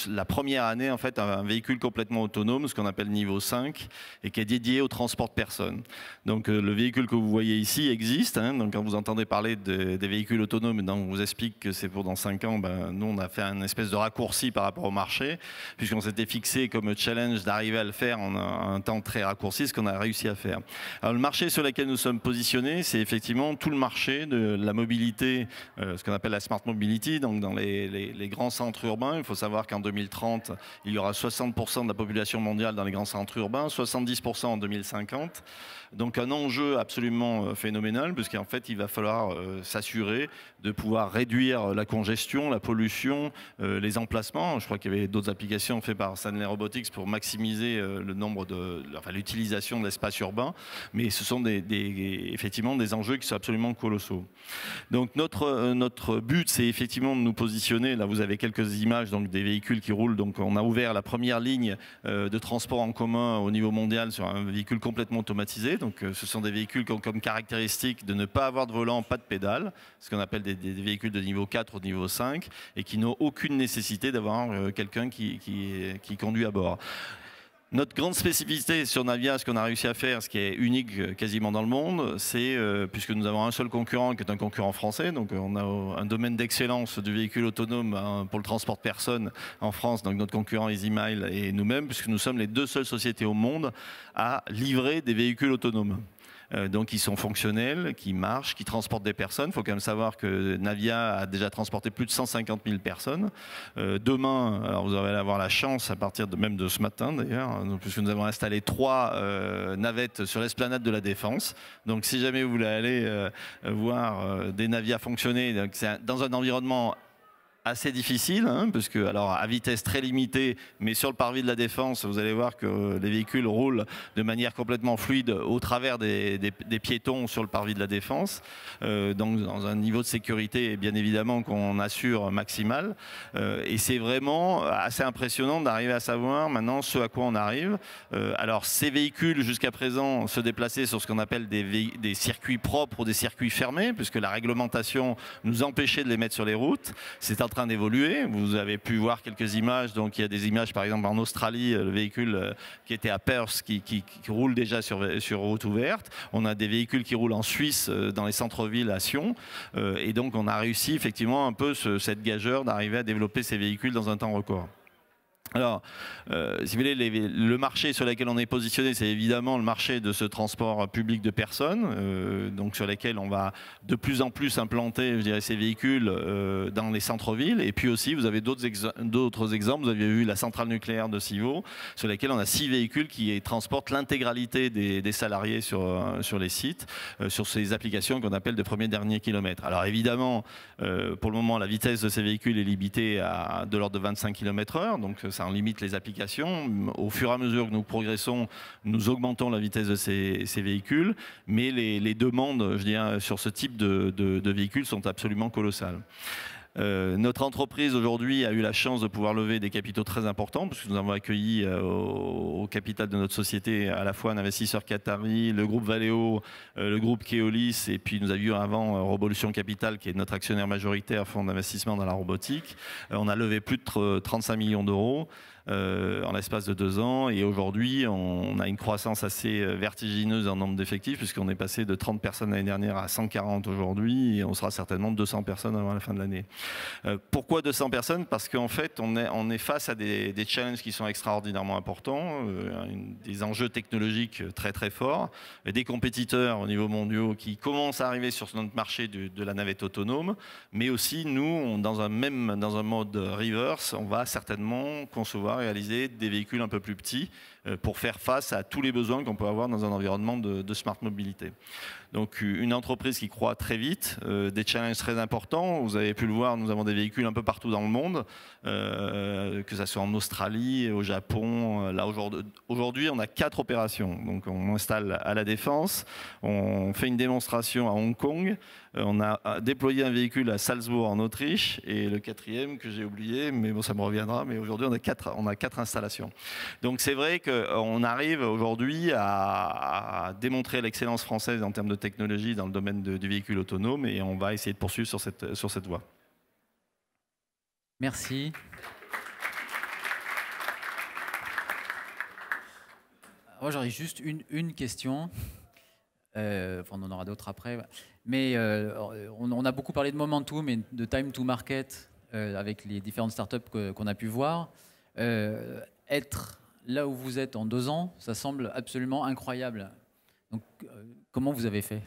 la première année, en fait, un véhicule complètement autonome, ce qu'on appelle niveau 5, et qui est dédié au transport de personnes. Donc, euh, le véhicule que vous voyez ici existe. Hein. donc, quand vous entendez parler des véhicules autonomes, ben, on vous explique que c'est pour dans 5 ans. Ben, nous, on a fait un espèce de raccourci par rapport au marché, puisqu'on s'était fixé comme challenge d'arriver à le faire en un, temps très raccourci, ce qu'on a réussi à faire. Alors, le marché sur lequel nous sommes positionnés, c'est effectivement tout le marché de la mobilité, euh, ce qu'on appelle la smart mobility. Donc, dans les, les grands centres urbains, il faut savoir qu'en 2030, il y aura 60% de la population mondiale dans les grands centres urbains, 70% en 2050. Donc un enjeu absolument euh, phénoménal, puisqu'en fait, il va falloir euh, s'assurer de pouvoir réduire la congestion, la pollution, euh, les emplacements. Je crois qu'il y avait d'autres applications faites par Stanley Robotics pour maximiser le l'utilisation de l'espace urbain. Mais ce sont effectivement des enjeux qui sont absolument colossaux. Donc notre, notre but, c'est effectivement de nous positionner. Là, vous avez quelques images donc, des véhicules qui roulent. Donc on a ouvert la première ligne de transport en commun au niveau mondial sur un véhicule complètement automatisé. Donc, euh, ce sont des véhicules qui ont comme caractéristique de ne pas avoir de volant, pas de pédale, ce qu'on appelle des, véhicules de niveau 4 ou de niveau 5, et qui n'ont aucune nécessité d'avoir euh, quelqu'un qui, qui conduit à bord. Notre grande spécificité sur Navia, ce qu'on a réussi à faire, ce qui est unique euh, quasiment dans le monde, c'est, euh, puisque nous avons un seul concurrent qui est un concurrent français, donc euh, on a un domaine d'excellence du véhicule autonome hein, pour le transport de personnes en France, donc notre concurrent EasyMile et nous-mêmes, puisque nous sommes les deux seules sociétés au monde à livrer des véhicules autonomes. Euh, donc ils sont fonctionnels, qui marchent, qui transportent des personnes. Il faut quand même savoir que Navia a déjà transporté plus de 150 000 personnes. Euh, demain, alors vous allez avoir la chance, à partir de même de ce matin d'ailleurs, hein, puisque nous avons installé trois euh, navettes sur l'esplanade de la Défense. Donc si jamais vous voulez aller voir des Navia fonctionner, c'est dans un environnement assez difficile, hein, parce que alors à vitesse très limitée, mais sur le parvis de la défense, vous allez voir que les véhicules roulent de manière complètement fluide au travers des, piétons sur le parvis de la défense, euh, donc dans un niveau de sécurité bien évidemment qu'on assure maximal. Euh, et c'est vraiment assez impressionnant d'arriver à savoir maintenant ce à quoi on arrive. Euh, alors ces véhicules jusqu'à présent se déplaçaient sur ce qu'on appelle des, des circuits propres ou des circuits fermés, puisque la réglementation nous empêchait de les mettre sur les routes. C'est train d'évoluer. Vous avez pu voir quelques images. Donc, il y a des images, par exemple, en Australie, euh, le véhicule euh, qui était à Perth qui, roule déjà sur, route ouverte. On a des véhicules qui roulent en Suisse, euh, dans les centres-villes à Sion. Et donc, on a réussi effectivement un peu cette gageure d'arriver à développer ces véhicules dans un temps record. Alors, euh, si vous voulez, le marché sur lequel on est positionné, c'est évidemment le marché de ce transport public de personnes, euh, donc sur lequel on va de plus en plus implanter, je dirais, ces véhicules euh, dans les centres-villes. Et puis aussi, vous avez d'autres exemples. Vous avez vu la centrale nucléaire de Civaux, sur laquelle on a six véhicules qui transportent l'intégralité des, salariés sur, les sites, sur ces applications qu'on appelle de premier dernier kilomètre. Alors évidemment, pour le moment, la vitesse de ces véhicules est limitée à de l'ordre de 25 km/h, donc ça on limite les applications. Au fur et à mesure que nous progressons, nous augmentons la vitesse de ces, véhicules, mais les, demandes, je sur ce type de véhicules sont absolument colossales. Euh, notre entreprise aujourd'hui a eu la chance de pouvoir lever des capitaux très importants, puisque nous avons accueilli euh, au, capital de notre société à la fois un investisseur qatari, le groupe Valeo, euh, le groupe Keolis, et puis nous avions avant Revolution Capital, qui est notre actionnaire majoritaire, fonds d'investissement dans la robotique. on a levé plus de 35 millions d'euros. Euh, en l'espace de deux ans. Et aujourd'hui, on a une croissance assez euh, vertigineuse en nombre d'effectifs, puisqu'on est passé de 30 personnes l'année dernière à 140 aujourd'hui, et on sera certainement 200 personnes avant la fin de l'année. Euh, pourquoi 200 personnes Parce qu'en fait, on est, on est face à des, challenges qui sont extraordinairement importants, des enjeux technologiques très très forts, et des compétiteurs au niveau mondial qui commencent à arriver sur notre marché de, la navette autonome, mais aussi nous, on, dans un même dans un mode reverse, on va certainement concevoir réaliser des véhicules un peu plus petits euh, pour faire face à tous les besoins qu'on peut avoir dans un environnement de, smart mobilité. Donc une entreprise qui croît très vite, euh, des challenges très importants. Vous avez pu le voir, nous avons des véhicules un peu partout dans le monde, euh, que ce soit en Australie, au Japon. Là aujourd'hui, on a quatre opérations. Donc on installe à la Défense, on fait une démonstration à Hong Kong, on a déployé un véhicule à Salzbourg en Autriche et le quatrième que j'ai oublié, mais bon ça me reviendra. Mais aujourd'hui on a quatre, on a quatre installations. Donc c'est vrai que euh, on arrive aujourd'hui à, démontrer l'excellence française en termes de technologie dans le domaine du véhicule autonome et on va essayer de poursuivre sur cette, sur cette voie. Merci. Moi, j'aurais juste une, une question. Euh, enfin, on en aura d'autres après. Mais euh, on, a beaucoup parlé de momentum et de time to market avec les différentes startups qu'on a pu voir. être là où vous êtes en deux ans, ça semble absolument incroyable. Donc, euh, comment vous avez fait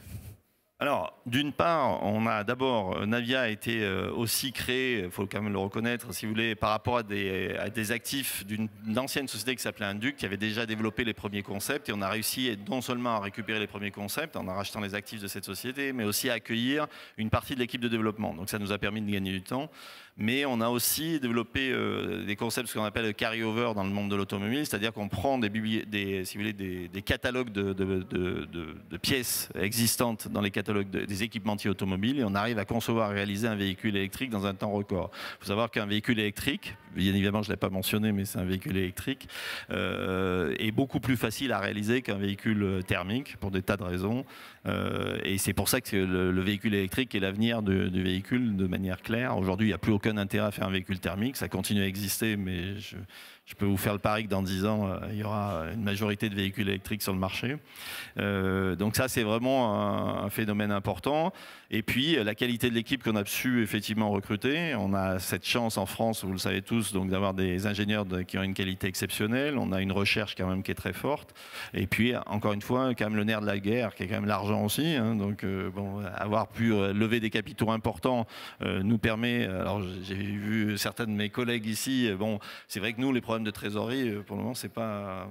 alors, d'une part, on a d'abord, euh, Navia a été euh, aussi créé, il faut quand même le reconnaître, si vous voulez, par rapport à des, actifs d'une ancienne société qui s'appelait Induc, qui avait déjà développé les premiers concepts, et on a réussi non seulement à récupérer les premiers concepts en rachetant les actifs de cette société, mais aussi à accueillir une partie de l'équipe de développement. Donc ça nous a permis de gagner du temps. Mais on a aussi développé euh, des concepts, ce qu'on appelle le carry-over dans le monde de l'automobile, c'est-à-dire qu'on prend des, des, si des, catalogues de, de pièces existantes dans les catalogues de, des équipementiers automobiles et on arrive à concevoir et réaliser un véhicule électrique dans un temps record. Il faut savoir qu'un véhicule électrique, bien évidemment je ne l'ai pas mentionné, mais c'est un véhicule électrique, euh, est beaucoup plus facile à réaliser qu'un véhicule thermique pour des tas de raisons. Euh, et c'est pour ça que le, le, véhicule électrique est l'avenir du, du, véhicule de manière claire. Aujourd'hui, il n'y a plus aucun intérêt à faire un véhicule thermique. Ça continue à exister, mais je je peux vous faire le pari que dans 10 ans, euh, il y aura euh, une majorité de véhicules électriques sur le marché. Euh, donc ça, c'est vraiment un, phénomène important. Et puis, la qualité de l'équipe qu'on a su effectivement recruter. On a cette chance en France, vous le savez tous, donc d'avoir des ingénieurs qui ont une qualité exceptionnelle. On a une recherche quand même qui est très forte. Et puis, encore une fois, quand même le nerf de la guerre, qui est quand même l'argent aussi. Hein. donc, bon, avoir pu lever des capitaux importants nous permet. Alors, j'ai vu certains de mes collègues ici. Bon, c'est vrai que nous, les de trésorerie, euh, pour le moment, c'est pas.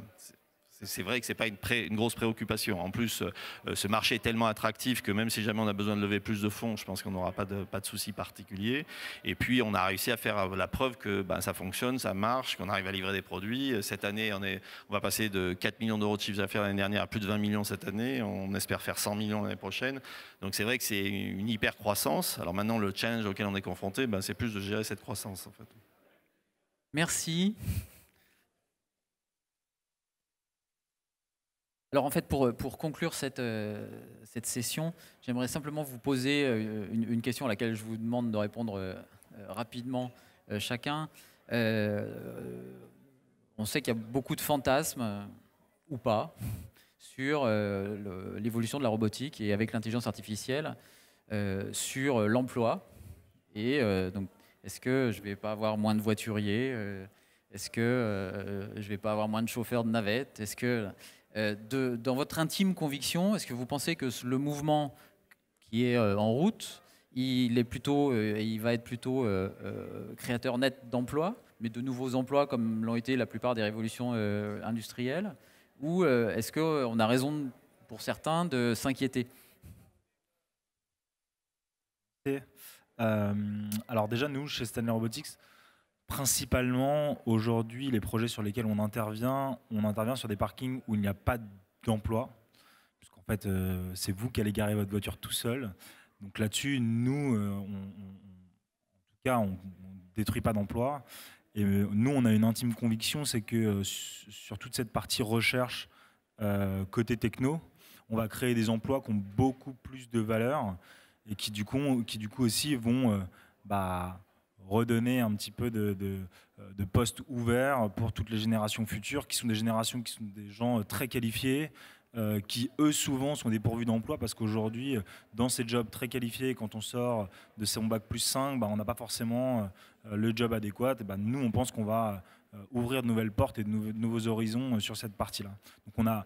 C'est vrai que c'est pas une, grosse préoccupation. En plus, euh, euh, ce marché est tellement attractif que même si jamais on a besoin de lever plus de fonds, je pense qu'on n'aura pas de, pas de soucis particuliers. Et puis, on a réussi à faire la preuve que ben, ça fonctionne, ça marche, qu'on arrive à livrer des produits. Cette année, on, est, on va passer de 4 millions d'euros de chiffre d'affaires l'année dernière à plus de 20 millions cette année. On espère faire 100 millions l'année prochaine. Donc, c'est vrai que c'est une hyper croissance. Alors maintenant, le challenge auquel on est confronté, ben, c'est plus de gérer cette croissance. En fait. Merci. Alors en fait, pour, euh, pour conclure cette, euh, cette session, j'aimerais simplement vous poser euh, une, question à laquelle je vous demande de répondre rapidement chacun. on sait qu'il y a beaucoup de fantasmes, ou pas, sur l'évolution de la robotique et avec l'intelligence artificielle, sur l'emploi. Et donc, est-ce que je ne vais pas avoir moins de voituriers Est-ce que je ne vais pas avoir moins de chauffeurs de navettes Est-ce que euh, dans votre intime conviction, est-ce que vous pensez que le mouvement qui est euh, en route, il, est plutôt, euh, il va être plutôt créateur net d'emplois, mais de nouveaux emplois comme l'ont été la plupart des révolutions industrielles Ou est-ce qu'on a raison, pour certains, de s'inquiéter Alors déjà, nous, chez Stanley Robotics, Principalement, aujourd'hui, les projets sur lesquels on intervient, on intervient sur des parkings où il n'y a pas d'emploi. Parce qu'en fait, euh, c'est vous qui allez garer votre voiture tout seul. Donc là-dessus, nous, euh, on, en tout cas, on ne détruit pas d'emploi. Et euh, nous, on a une intime conviction, c'est que sur toute cette partie recherche côté techno, on va créer des emplois qui ont beaucoup plus de valeur et qui du coup, qui, du coup aussi vont bah, redonner un petit peu de, euh, de, postes ouverts pour toutes les générations futures, qui sont des générations qui sont des gens euh, très qualifiés, euh, qui eux souvent sont dépourvus d'emploi parce qu'aujourd'hui, dans ces jobs très qualifiés, quand on sort de son bac plus 5, bah, on n'a pas forcément le job adéquat. Et bah, nous, on pense qu'on va ouvrir de nouvelles portes et de, de nouveaux horizons sur cette partie-là. Donc on, a,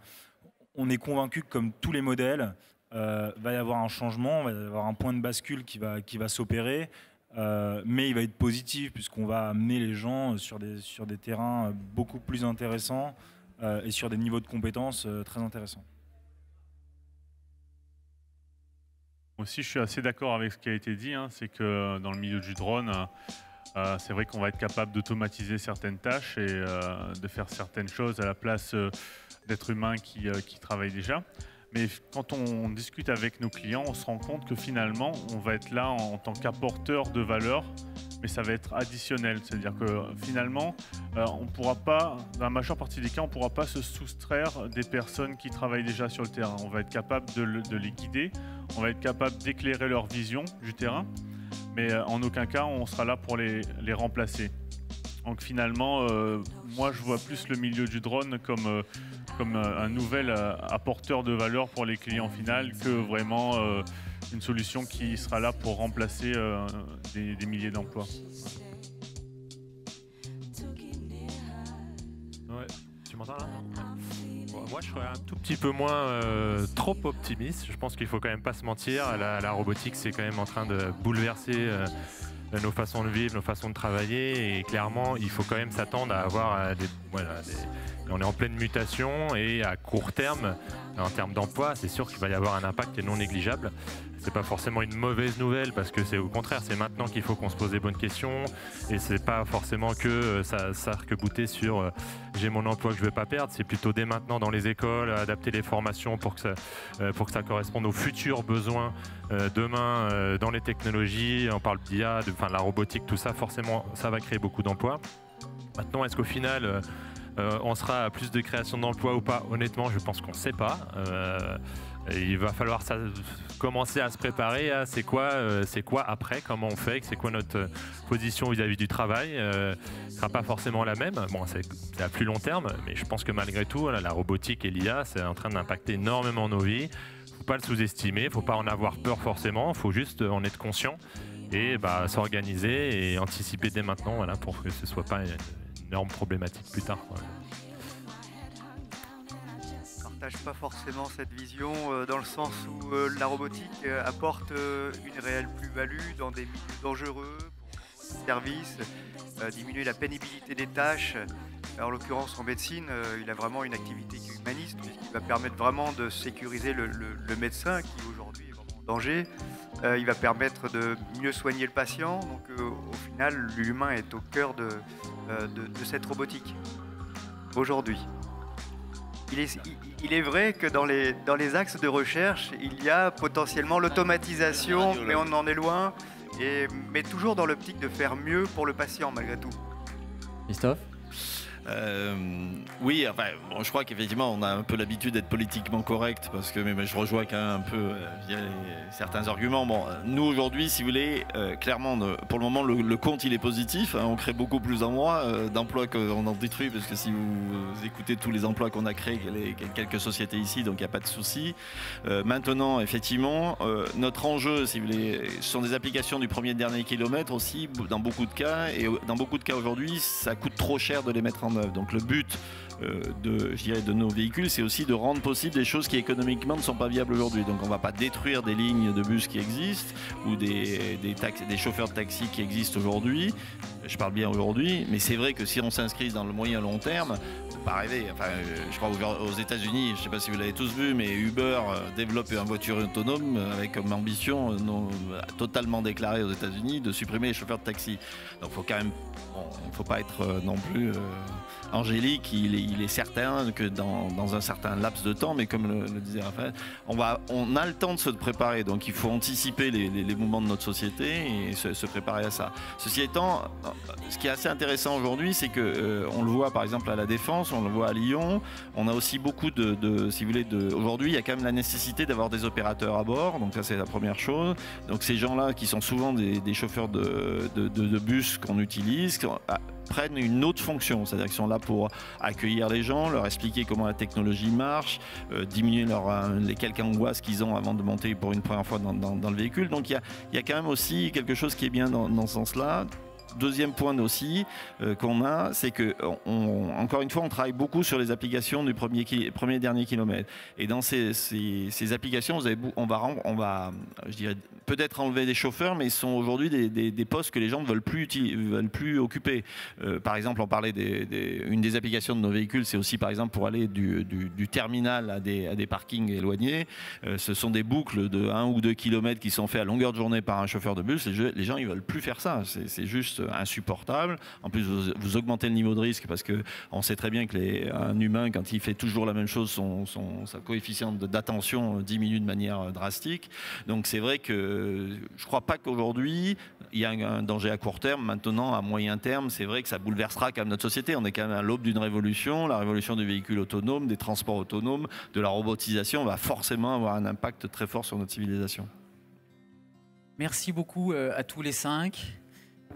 on est convaincu que comme tous les modèles, va y avoir un changement, va y avoir un point de bascule qui va, qui va s'opérer. Euh, mais il va être positif puisqu'on va amener les gens sur des, sur des terrains euh, beaucoup plus intéressants euh, et sur des niveaux de compétences très intéressants. Aussi, je suis assez d'accord avec ce qui a été dit, hein. c'est que dans le milieu du drone, c'est vrai qu'on va être capable d'automatiser certaines tâches et de faire certaines choses à la place d'êtres humains qui, qui travaillent déjà. Mais quand on discute avec nos clients, on se rend compte que finalement, on va être là en, tant qu'apporteur de valeur, mais ça va être additionnel. C'est-à-dire que finalement, on euh, on pourra pas, dans la majeure partie des cas, on ne pourra pas se soustraire des personnes qui travaillent déjà sur le terrain. On va être capable de, les guider, on va être capable d'éclairer leur vision du terrain, mais euh, en aucun cas, on sera là pour les, remplacer. Donc finalement, euh, moi je vois plus le milieu du drone comme, comme euh, un nouvel euh, apporteur de valeur pour les clients finaux que vraiment euh, une solution qui sera là pour remplacer des, milliers d'emplois. Ouais. Tu m'entends là moi, je serais un tout petit peu moins trop optimiste. Je pense qu'il faut quand même pas se mentir. La, robotique, c'est quand même en train de bouleverser nos façons de vivre, nos façons de travailler. Et clairement, il faut quand même s'attendre à avoir des on est en pleine mutation et à court terme, en termes d'emploi, c'est sûr qu'il va y avoir un impact non négligeable. C'est pas forcément une mauvaise nouvelle parce que c'est au contraire, c'est maintenant qu'il faut qu'on se pose des bonnes questions et c'est pas forcément que euh, ça, ça que bouter sur euh, j'ai mon emploi que je vais pas perdre. C'est plutôt dès maintenant dans les écoles, adapter les formations pour que ça, euh, corresponde aux futurs besoins demain dans les technologies. On parle d'IA, de, la robotique, tout ça, forcément, ça va créer beaucoup d'emplois. Maintenant, est-ce qu'au final, euh, on sera à plus de création d'emplois ou pas Honnêtement, je pense qu'on ne sait pas. Euh, il va falloir commencer à se préparer à c'est quoi, euh, c'est quoi après, comment on fait, c'est quoi notre position vis-à-vis du travail. Ce ne sera pas forcément la même. Bon, c'est à plus long terme, mais je pense que malgré tout, la robotique et l'IA, c'est en train d'impacter énormément nos vies. Il ne faut pas le sous-estimer, il ne faut pas en avoir peur forcément, il faut juste en être conscient et bah, s'organiser et anticiper dès maintenant pour que ce ne soit pas énorme problématique plus tard. Quoi. ne partage pas forcément cette vision euh, dans le sens où euh, la robotique euh, apporte une réelle plus-value dans des milieux dangereux pour les services, diminuer la pénibilité des tâches. en l'occurrence, en médecine, il a vraiment une activité humaniste qui va permettre vraiment de sécuriser le, médecin qui aujourd'hui est vraiment en danger. il va permettre de mieux soigner le patient. Donc au final, l'humain est au cœur de, euh, de, cette robotique aujourd'hui. Il est, est, vrai que dans les, dans les axes de recherche, il y a potentiellement l'automatisation, mais on en est loin, et, mais toujours dans l'optique de faire mieux pour le patient malgré tout. Christophe euh, oui, enfin, je crois qu'effectivement, on a un peu l'habitude d'être politiquement correct, parce que mais, je rejoins quand même un peu euh, certains arguments. Bon, euh, nous aujourd'hui, si vous voulez, clairement, pour le moment, le, compte il est positif. Hein. on crée beaucoup plus d'emplois, d'emplois qu'on en détruit, parce que si vous écoutez tous les emplois qu'on a créés, a quelques sociétés ici, donc il n'y a pas de souci. maintenant, effectivement, notre enjeu, si vous voulez, ce sont des applications du premier et dernier kilomètre aussi, dans beaucoup de cas, et dans beaucoup de cas aujourd'hui, ça coûte trop cher de les mettre en œuvre. Donc le but euh, de, de nos véhicules, c'est aussi de rendre possible des choses qui économiquement ne sont pas viables aujourd'hui. Donc on ne va pas détruire des lignes de bus qui existent ou des, des chauffeurs de taxi qui existent aujourd'hui je parle bien aujourd'hui, mais c'est vrai que si on s'inscrit dans le moyen long terme, pas rêver. Enfin, je crois aux États-Unis, je ne sais pas si vous l'avez tous vu, mais Uber euh, développe une voiture autonome euh, avec comme ambition euh, totalement déclarée aux États-Unis de supprimer les chauffeurs de taxi. Donc, faut quand même, il faut pas être non plus angélique. Il est, il est, certain que dans, un certain laps de temps, mais comme le, disait Raphaël, on, va, on a le temps de se préparer. Donc, il faut anticiper les, les, mouvements de notre société et se, se préparer à ça. Ceci étant, ce qui est assez intéressant aujourd'hui, c'est que euh, on le voit par exemple à la Défense, on le voit à Lyon. On a aussi beaucoup de, si vous voulez, de, aujourd'hui, il y a quand même la nécessité d'avoir des opérateurs à bord. Donc ça, c'est la première chose. Donc ces gens-là, qui sont souvent des, chauffeurs de, bus qu'on utilise, ah, prennent une autre fonction, c'est-à-dire qu'ils sont là pour accueillir les gens, leur expliquer comment la technologie marche, euh, diminuer leur, euh, les quelques angoisses qu'ils ont avant de monter pour une première fois dans, le véhicule. Donc il y, a, y a, quand même aussi quelque chose qui est bien dans ce sens-là. Deuxième point aussi euh, qu'on a, c'est que encore une fois, on travaille beaucoup sur les applications du premier, premier dernier kilomètre. Et dans ces, applications, vous on va, on va, je dirais, peut-être enlever des chauffeurs, mais ils sont aujourd'hui des, des, postes que les gens ne veulent plus, veulent plus occuper. Euh, par exemple, on parlait d'une des, une des applications de nos véhicules, c'est aussi par exemple pour aller du, du, terminal à des, à des parkings éloignés. Euh, ce sont des boucles de 1 ou 2 km qui sont faites à longueur de journée par un chauffeur de bus. Les, gens, ils veulent plus faire ça. C'est juste insupportable. En plus, vous, augmentez le niveau de risque parce que on sait très bien que les, humain, quand il fait toujours la même chose, son, son sa coefficient d'attention euh, diminue de manière drastique. Donc c'est vrai que euh, je ne crois pas qu'aujourd'hui, il y a un danger à court terme. Maintenant, à moyen terme, c'est vrai que ça bouleversera quand même notre société. On est quand même à l'aube d'une révolution, la révolution des véhicules autonomes, des transports autonomes, de la robotisation va forcément avoir un impact très fort sur notre civilisation. Merci beaucoup euh, à tous les cinq.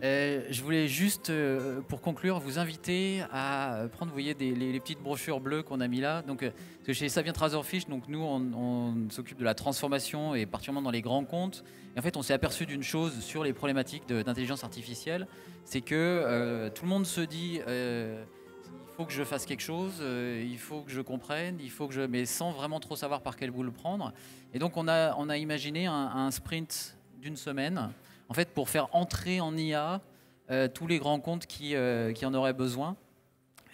Euh, je voulais juste, euh, pour conclure, vous inviter à euh, prendre, vous voyez, les, petites brochures bleues qu'on a mis là. Donc, chez Savien Traserfish, donc nous, on, s'occupe de la transformation et particulièrement dans les grands comptes. Et en fait, on s'est aperçu d'une chose sur les problématiques d'intelligence artificielle, c'est que tout le monde se dit. il faut que je fasse quelque chose, il faut que je comprenne, il faut que je, mais sans vraiment trop savoir par quel bout le prendre. Et donc on a, on a imaginé un sprint d'une semaine en fait, pour faire entrer en IA euh, tous les grands comptes euh, qui, en auraient besoin.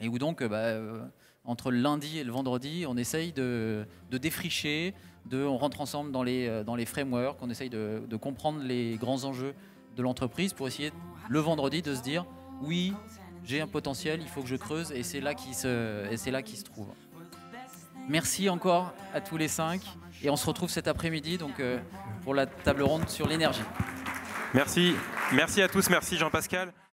Et où donc, euh, bah, entre le lundi et le vendredi, on essaye de, défricher, de, on rentre ensemble dans les, frameworks, on essaye de, comprendre les grands enjeux de l'entreprise pour essayer le vendredi de se dire oui, j'ai un potentiel, il faut que je creuse et c'est là qui se, trouve. Merci encore à tous les cinq et on se retrouve cet après-midi donc pour la table ronde sur l'énergie. Merci. Merci à tous. Merci Jean-Pascal.